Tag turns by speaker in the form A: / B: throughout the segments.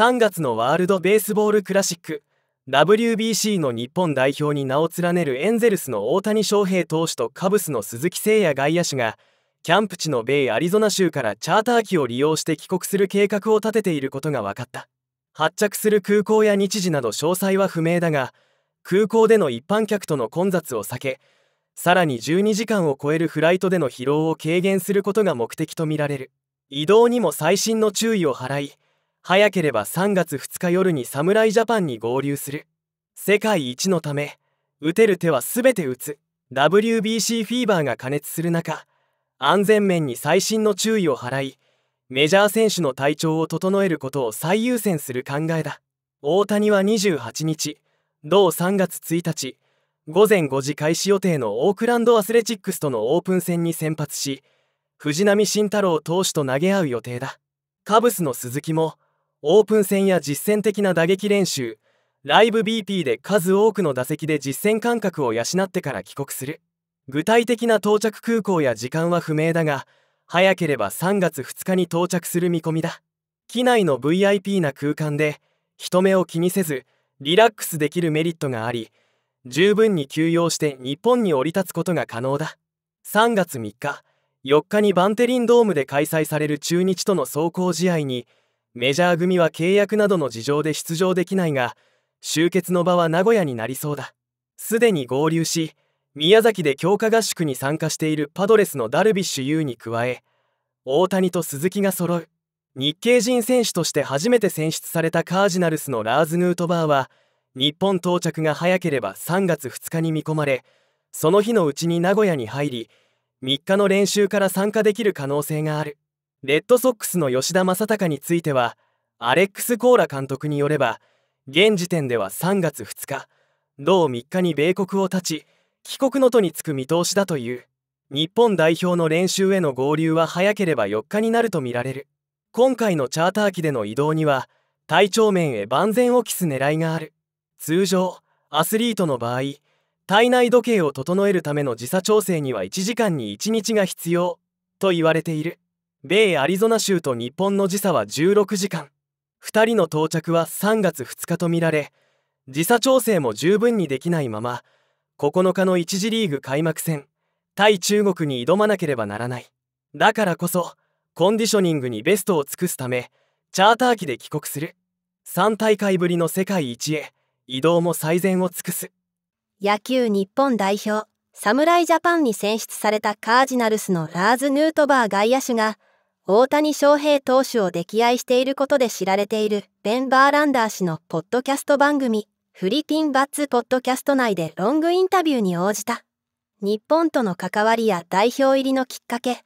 A: 3月のワールド・ベースボール・クラシック WBC の日本代表に名を連ねるエンゼルスの大谷翔平投手とカブスの鈴木誠也外野手がキャンプ地の米アリゾナ州からチャーター機を利用して帰国する計画を立てていることが分かった発着する空港や日時など詳細は不明だが空港での一般客との混雑を避けさらに12時間を超えるフライトでの疲労を軽減することが目的とみられる移動にも細心の注意を払い早ければ3月2日夜に侍ジャパンに合流する世界一のため打てる手は全て打つ WBC フィーバーが加熱する中安全面に細心の注意を払いメジャー選手の体調を整えることを最優先する考えだ大谷は28日同3月1日午前5時開始予定のオークランドアスレチックスとのオープン戦に先発し藤浪晋太郎投手と投げ合う予定だカブスの鈴木もオープン戦や実戦的な打撃練習ライブ BP で数多くの打席で実戦感覚を養ってから帰国する具体的な到着空港や時間は不明だが早ければ3月2日に到着する見込みだ機内の VIP な空間で人目を気にせずリラックスできるメリットがあり十分に休養して日本に降り立つことが可能だ3月3日4日にバンテリンドームで開催される中日との壮行試合にメジャー組は契約などの事情で出場できないが集結の場は名古屋になりそうだすでに合流し宮崎で強化合宿に参加しているパドレスのダルビッシュ有に加え大谷と鈴木が揃う日系人選手として初めて選出されたカージナルスのラーズ・ヌートバーは日本到着が早ければ3月2日に見込まれその日のうちに名古屋に入り3日の練習から参加できる可能性がある。レッドソックスの吉田正尚についてはアレックス・コーラ監督によれば現時点では3月2日同3日に米国を立ち帰国の途につく見通しだという日本代表の練習への合流は早ければ4日になるとみられる今回のチャーター機での移動には体調面へ万全を期す狙いがある通常アスリートの場合体内時計を整えるための時差調整には1時間に1日が必要と言われている米アリゾナ州と日本の時差は16時間2人の到着は3月2日とみられ時差調整も十分にできないまま9日の1次リーグ開幕戦対中国に挑まなければならないだからこそコンディショニングにベストを尽くすためチャーター機で帰国する3大会ぶりの世界一へ移動も最善を尽くす
B: 野球日本代表侍ジャパンに選出されたカージナルスのラーズ・ヌートバー外野手が大谷翔平投手を溺愛していることで知られているベン・バーランダー氏のポッドキャスト番組フリピンバッツポッドキャスト内でロングインタビューに応じた日本との関わりや代表入りのきっかけ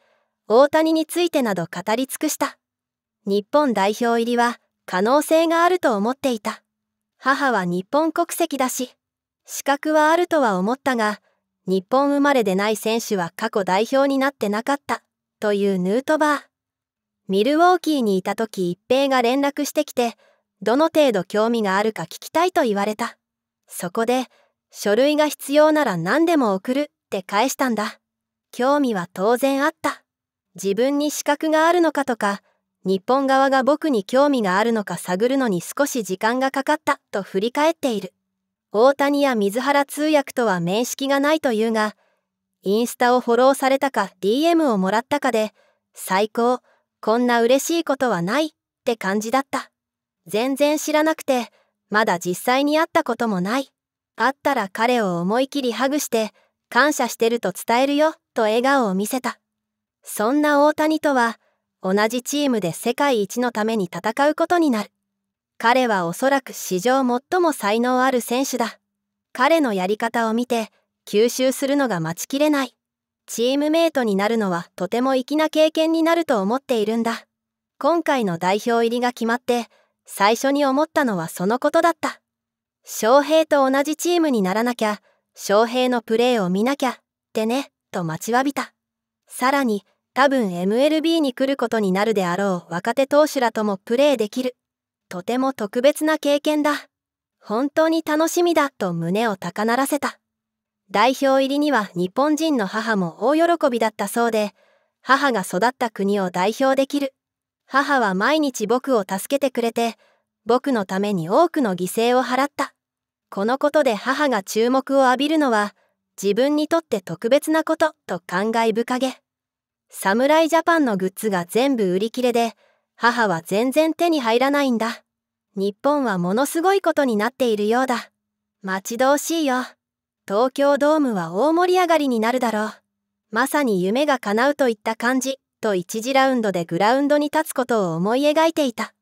B: 大谷についてなど語り尽くした日本代表入りは可能性があると思っていた母は日本国籍だし資格はあるとは思ったが日本生まれでない選手は過去代表になってなかったというヌートバーミルウォーキーにいた時一平が連絡してきてどの程度興味があるか聞きたいと言われたそこで書類が必要なら何でも送るって返したんだ興味は当然あった自分に資格があるのかとか日本側が僕に興味があるのか探るのに少し時間がかかったと振り返っている大谷や水原通訳とは面識がないというがインスタをフォローされたか DM をもらったかで最高こんな嬉しいことはないって感じだった。全然知らなくて、まだ実際に会ったこともない。会ったら彼を思い切りハグして、感謝してると伝えるよ、と笑顔を見せた。そんな大谷とは、同じチームで世界一のために戦うことになる。彼はおそらく史上最も才能ある選手だ。彼のやり方を見て、吸収するのが待ちきれない。チームメイトになるのはとても粋な経験になると思っているんだ。今回の代表入りが決まって最初に思ったのはそのことだった。翔平と同じチームにならなきゃ、翔平のプレーを見なきゃ、ってね、と待ちわびた。さらに、多分 MLB に来ることになるであろう若手投手らともプレーできる。とても特別な経験だ。本当に楽しみだと胸を高鳴らせた。代表入りには日本人の母も大喜びだったそうで、母が育った国を代表できる。母は毎日僕を助けてくれて、僕のために多くの犠牲を払った。このことで母が注目を浴びるのは、自分にとって特別なことと感慨深げ。侍ジャパンのグッズが全部売り切れで、母は全然手に入らないんだ。日本はものすごいことになっているようだ。待ち遠しいよ。東京ドームは大盛り上がりになるだろう。まさに夢が叶うといった感じ、と1次ラウンドでグラウンドに立つことを思い描いていた。